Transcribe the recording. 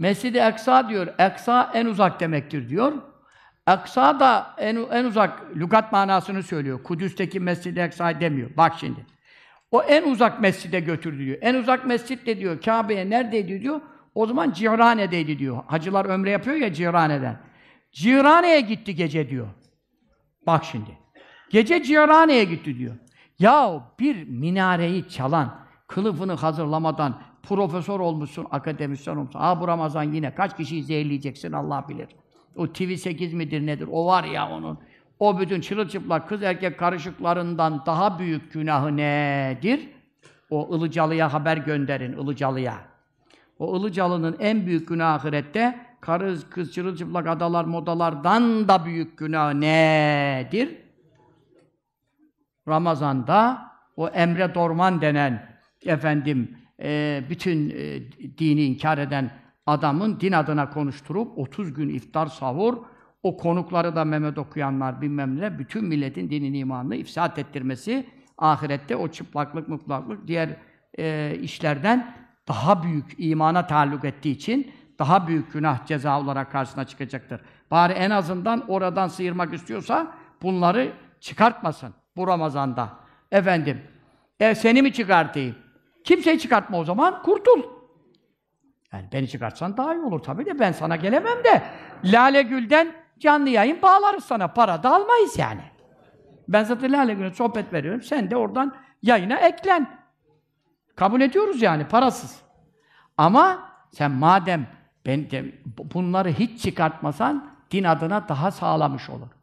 Mescid-i Eksa diyor. Eksa en uzak demektir diyor. Eksa da en, en uzak lügat manasını söylüyor. Kudüs'teki Mescid-i Eksa demiyor. Bak şimdi. O en uzak mescide götürdü diyor. En uzak mescit de diyor Kabe'ye neredeydi diyor? O zaman Cihrane'deydi diyor. Hacılar ömre yapıyor ya Cihrane'den. Cihrane'ye gitti gece diyor. Bak şimdi. Gece Cihrane'ye gitti diyor. Ya bir minareyi çalan, kılıfını hazırlamadan, profesör olmuşsun, akademisyen olmuşsun. Ha bu Ramazan yine kaç kişiyi zehirleyeceksin Allah bilir. O TV8 midir nedir? O var ya onun. O bütün çırılçıplak kız erkek karışıklarından daha büyük günahı nedir? O Ilıcalı'ya haber gönderin, Ilıcalı'ya. O Ilıcalı'nın en büyük günahı ahirette karız, kız, çırılçıplak adalar, modalardan da büyük günah nedir? Ramazan'da o Emre Dorman denen efendim e, bütün e, dini inkar eden adamın din adına konuşturup 30 gün iftar sahur, o konukları da Mehmet okuyanlar bilmem ne, bütün milletin dinin imanını ifsat ettirmesi, ahirette o çıplaklık, mutlaklık, diğer e, işlerden daha büyük imana taalluk ettiği için daha büyük günah ceza olarak karşısına çıkacaktır. Bari en azından oradan sıyırmak istiyorsa bunları çıkartmasın bu Ramazan'da. Efendim, e, seni mi çıkartayım? Kimseyi çıkartma o zaman, kurtul. Yani beni çıkartsan daha iyi olur tabii de ben sana gelemem de. Lale Gül'den canlı yayın bağlarız sana, para da almayız yani. Ben zaten Lale Gül'e sohbet veriyorum, sen de oradan yayına eklen. Kabul ediyoruz yani, parasız. Ama sen madem ben de bunları hiç çıkartmasan din adına daha sağlamış olur.